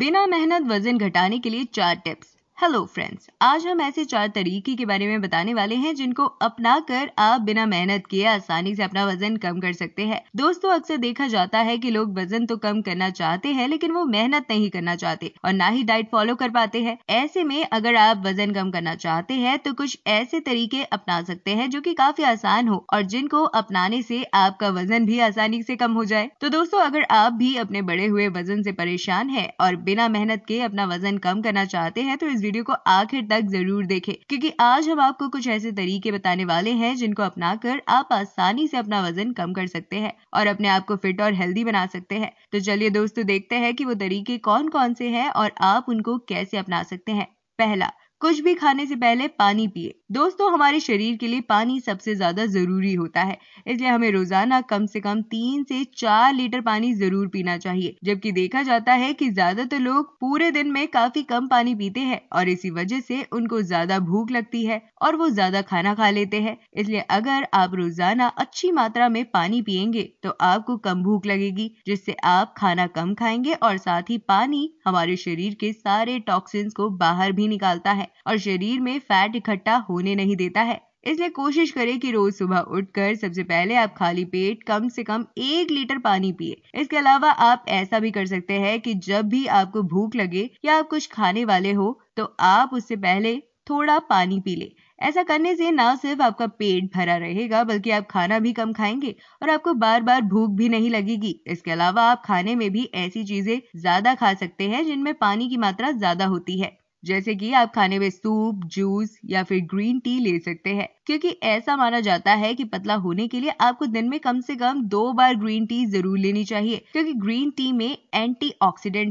बिना मेहनत वजन घटाने के लिए चार टिप्स हेलो फ्रेंड्स आज हम ऐसे चार तरीके के बारे में बताने वाले हैं जिनको अपना कर आप बिना मेहनत किए आसानी से अपना वजन कम कर सकते हैं दोस्तों अक्सर देखा जाता है कि लोग वजन तो कम करना चाहते हैं लेकिन वो मेहनत नहीं करना चाहते और ना ही डाइट फॉलो कर पाते हैं ऐसे में अगर आप वजन कम करना चाहते हैं तो कुछ ऐसे तरीके अपना सकते हैं जो की काफी आसान हो और जिनको अपनाने से आपका वजन भी आसानी से कम हो जाए तो दोस्तों अगर आप भी अपने बड़े हुए वजन से परेशान है और बिना मेहनत के अपना वजन कम करना चाहते हैं तो इस वीडियो को आखिर तक जरूर देखें क्योंकि आज हम आपको कुछ ऐसे तरीके बताने वाले हैं जिनको अपनाकर आप आसानी से अपना वजन कम कर सकते हैं और अपने आप को फिट और हेल्दी बना सकते हैं तो चलिए दोस्तों देखते हैं कि वो तरीके कौन कौन से हैं और आप उनको कैसे अपना सकते हैं पहला कुछ भी खाने से पहले पानी पिए दोस्तों हमारे शरीर के लिए पानी सबसे ज़्यादा ज़रूरी होता है इसलिए हमें रोज़ाना कम से कम तीन से चार लीटर पानी ज़रूर पीना चाहिए जबकि देखा जाता है कि ज़्यादातर लोग पूरे दिन में काफ़ी कम पानी पीते हैं और इसी वजह से उनको ज़्यादा भूख लगती है और वो ज़्यादा खाना खा लेते हैं इसलिए अगर आप रोज़ाना अच्छी मात्रा में पानी पियेंगे तो आपको कम भूख लगेगी जिससे आप खाना कम खाएंगे और साथ ही पानी हमारे शरीर के सारे टॉक्सिन्स को बाहर भी निकालता है और शरीर में फैट इकट्ठा होने होने नहीं देता है इसलिए कोशिश करें कि रोज सुबह उठकर सबसे पहले आप खाली पेट कम से कम एक लीटर पानी पिए इसके अलावा आप ऐसा भी कर सकते हैं कि जब भी आपको भूख लगे या आप कुछ खाने वाले हो तो आप उससे पहले थोड़ा पानी पी लें ऐसा करने से ना सिर्फ आपका पेट भरा रहेगा बल्कि आप खाना भी कम खाएंगे और आपको बार बार भूख भी नहीं लगेगी इसके अलावा आप खाने में भी ऐसी चीजें ज्यादा खा सकते हैं जिनमें पानी की मात्रा ज्यादा होती है जैसे कि आप खाने में सूप जूस या फिर ग्रीन टी ले सकते हैं क्योंकि ऐसा माना जाता है कि पतला होने के लिए आपको दिन में कम से कम दो बार ग्रीन टी जरूर लेनी चाहिए क्योंकि ग्रीन टी में एंटी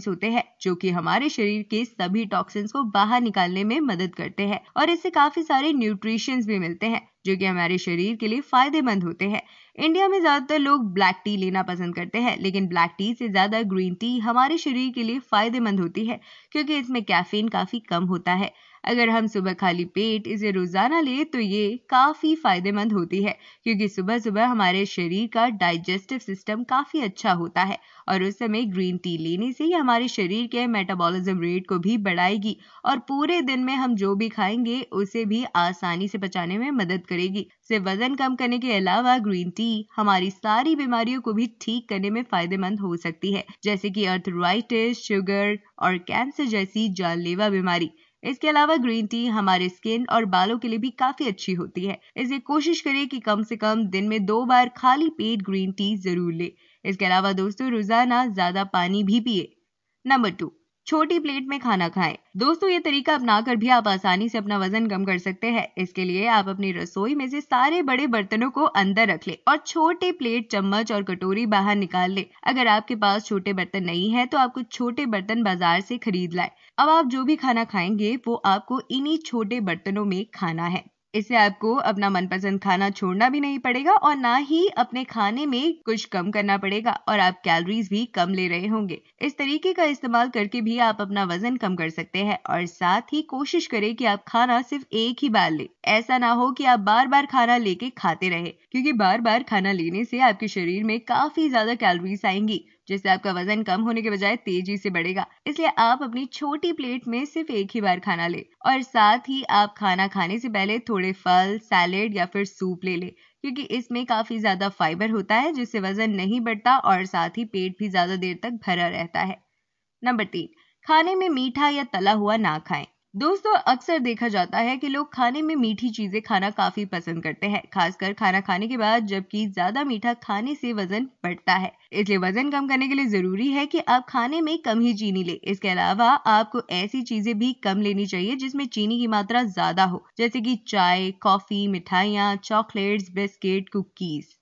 होते हैं जो कि हमारे शरीर के सभी टॉक्सिन्स को बाहर निकालने में मदद करते हैं और इससे काफी सारे न्यूट्रिशंस भी मिलते हैं जो कि हमारे शरीर के लिए फायदेमंद होते हैं इंडिया में ज़्यादातर लोग ब्लैक टी लेना पसंद करते हैं लेकिन ब्लैक टी से ज़्यादा ग्रीन टी हमारे शरीर के लिए फायदेमंद होती है क्योंकि इसमें कैफीन काफ़ी कम होता है अगर हम सुबह खाली पेट इसे रोज़ाना लें तो ये काफ़ी फ़ायदेमंद होती है क्योंकि सुबह सुबह हमारे शरीर का डाइजेस्टिव सिस्टम काफ़ी अच्छा होता है और उस समय ग्रीन टी लेने से ही हमारे शरीर के मेटाबॉलिज्म रेट को भी बढ़ाएगी और पूरे दिन में हम जो भी खाएंगे उसे भी आसानी से पचाने में मदद करेगी सिर्फ वजन कम करने के अलावा ग्रीन टी हमारी सारी बीमारियों को भी ठीक करने में फायदेमंद हो सकती है जैसे कि अर्थराइटिस शुगर और कैंसर जैसी जानलेवा बीमारी इसके अलावा ग्रीन टी हमारे स्किन और बालों के लिए भी काफी अच्छी होती है इसलिए कोशिश करें कि कम से कम दिन में दो बार खाली पेट ग्रीन टी जरूर लें इसके अलावा दोस्तों रोजाना ज्यादा पानी भी पिए नंबर टू छोटी प्लेट में खाना खाएं दोस्तों ये तरीका अपना कर भी आप आसानी से अपना वजन कम कर सकते हैं इसके लिए आप अपनी रसोई में से सारे बड़े बर्तनों को अंदर रख ले और छोटे प्लेट चम्मच और कटोरी बाहर निकाल ले अगर आपके पास छोटे बर्तन नहीं है तो आप कुछ छोटे बर्तन बाजार से खरीद लाए अब आप जो भी खाना खाएंगे वो आपको इन्हीं छोटे बर्तनों में खाना है इससे आपको अपना मनपसंद खाना छोड़ना भी नहीं पड़ेगा और ना ही अपने खाने में कुछ कम करना पड़ेगा और आप कैलोरीज भी कम ले रहे होंगे इस तरीके का इस्तेमाल करके भी आप अपना वजन कम कर सकते हैं और साथ ही कोशिश करें कि आप खाना सिर्फ एक ही बार ले ऐसा ना हो कि आप बार बार खाना लेके खाते रहे क्योंकि बार बार खाना लेने से आपके शरीर में काफी ज्यादा कैलोरीज आएंगी जिससे आपका वजन कम होने के बजाय तेजी से बढ़ेगा इसलिए आप अपनी छोटी प्लेट में सिर्फ एक ही बार खाना ले और साथ ही आप खाना खाने से पहले थोड़े फल सैलेड या फिर सूप ले ले क्योंकि इसमें काफी ज्यादा फाइबर होता है जिससे वजन नहीं बढ़ता और साथ ही पेट भी ज्यादा देर तक भरा रहता है नंबर तीन खाने में मीठा या तला हुआ ना खाएं दोस्तों अक्सर देखा जाता है कि लोग खाने में मीठी चीजें खाना काफी पसंद करते हैं खासकर खाना खाने के बाद जबकि ज्यादा मीठा खाने से वजन बढ़ता है इसलिए वजन कम करने के लिए जरूरी है कि आप खाने में कम ही चीनी ले इसके अलावा आपको ऐसी चीजें भी कम लेनी चाहिए जिसमें चीनी की मात्रा ज्यादा हो जैसे की चाय कॉफी मिठाइयाँ चॉकलेट बिस्किट कुकीज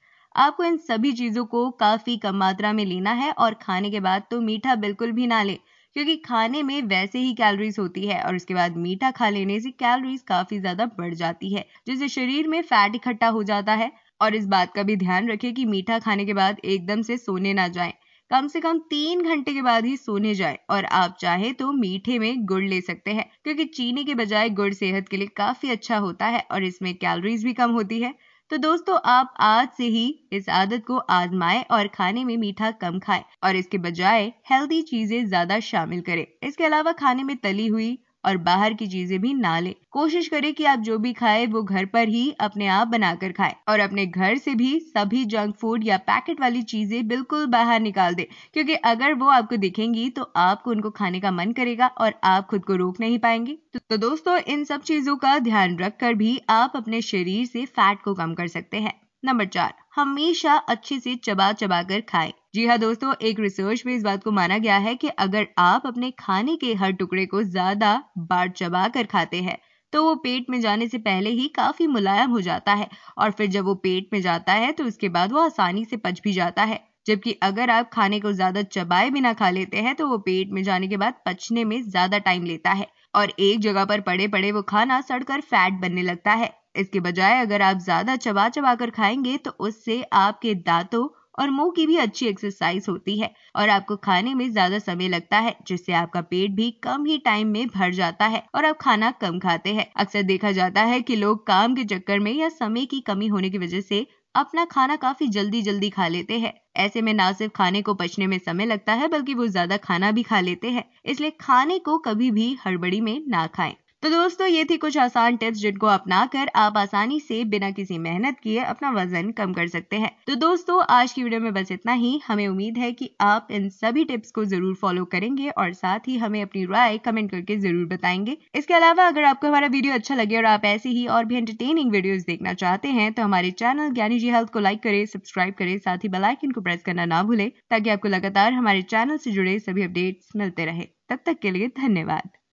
आपको इन सभी चीजों को काफी कम मात्रा में लेना है और खाने के बाद तो मीठा बिल्कुल भी ना ले क्योंकि खाने में वैसे ही कैलोरीज होती है और उसके बाद मीठा खा लेने से कैलोरीज काफी ज्यादा बढ़ जाती है जिससे शरीर में फैट इकट्ठा हो जाता है और इस बात का भी ध्यान रखें कि मीठा खाने के बाद एकदम से सोने ना जाएं कम से कम तीन घंटे के बाद ही सोने जाए और आप चाहे तो मीठे में गुड़ ले सकते हैं क्योंकि चीनी के बजाय गुड़ सेहत के लिए काफी अच्छा होता है और इसमें कैलोरीज भी कम होती है तो दोस्तों आप आज से ही इस आदत को आजमाएं और खाने में मीठा कम खाएं और इसके बजाय हेल्दी चीजें ज्यादा शामिल करें इसके अलावा खाने में तली हुई और बाहर की चीजें भी ना ले कोशिश करें कि आप जो भी खाएं वो घर पर ही अपने आप बनाकर खाएं और अपने घर से भी सभी जंक फूड या पैकेट वाली चीजें बिल्कुल बाहर निकाल दें क्योंकि अगर वो आपको दिखेंगी तो आपको उनको खाने का मन करेगा और आप खुद को रोक नहीं पाएंगे तो दोस्तों इन सब चीजों का ध्यान रखकर भी आप अपने शरीर से फैट को कम कर सकते हैं नंबर चार हमेशा अच्छे से चबा चबा कर खाएं जी हाँ दोस्तों एक रिसर्च में इस बात को माना गया है कि अगर आप अपने खाने के हर टुकड़े को ज्यादा बार चबा कर खाते हैं तो वो पेट में जाने से पहले ही काफी मुलायम हो जाता है और फिर जब वो पेट में जाता है तो उसके बाद वो आसानी से पच भी जाता है जबकि अगर आप खाने को ज्यादा चबाए बिना खा लेते हैं तो वो पेट में जाने के बाद पचने में ज्यादा टाइम लेता है और एक जगह पर पड़े पड़े वो खाना सड़कर फैट बनने लगता है इसके बजाय अगर आप ज्यादा चबा चबा कर खाएंगे तो उससे आपके दांतों और मुंह की भी अच्छी एक्सरसाइज होती है और आपको खाने में ज्यादा समय लगता है जिससे आपका पेट भी कम ही टाइम में भर जाता है और आप खाना कम खाते हैं अक्सर देखा जाता है कि लोग काम के चक्कर में या समय की कमी होने की वजह से अपना खाना काफी जल्दी जल्दी खा लेते हैं ऐसे में ना सिर्फ खाने को पचने में समय लगता है बल्कि वो ज्यादा खाना भी खा लेते हैं इसलिए खाने को कभी भी हड़बड़ी में ना खाएं तो दोस्तों ये थी कुछ आसान टिप्स जिनको अपना कर आप आसानी से बिना किसी मेहनत किए अपना वजन कम कर सकते हैं तो दोस्तों आज की वीडियो में बस इतना ही हमें उम्मीद है कि आप इन सभी टिप्स को जरूर फॉलो करेंगे और साथ ही हमें अपनी राय कमेंट करके जरूर बताएंगे इसके अलावा अगर आपको हमारा वीडियो अच्छा लगे और आप ऐसे ही और भी एंटरटेनिंग वीडियो देखना चाहते हैं तो हमारे चैनल ज्ञानी जी हेल्थ को लाइक करे सब्सक्राइब करे साथ ही बेलाइकिन को प्रेस करना ना भूले ताकि आपको लगातार हमारे चैनल से जुड़े सभी अपडेट्स मिलते रहे तब तक के लिए धन्यवाद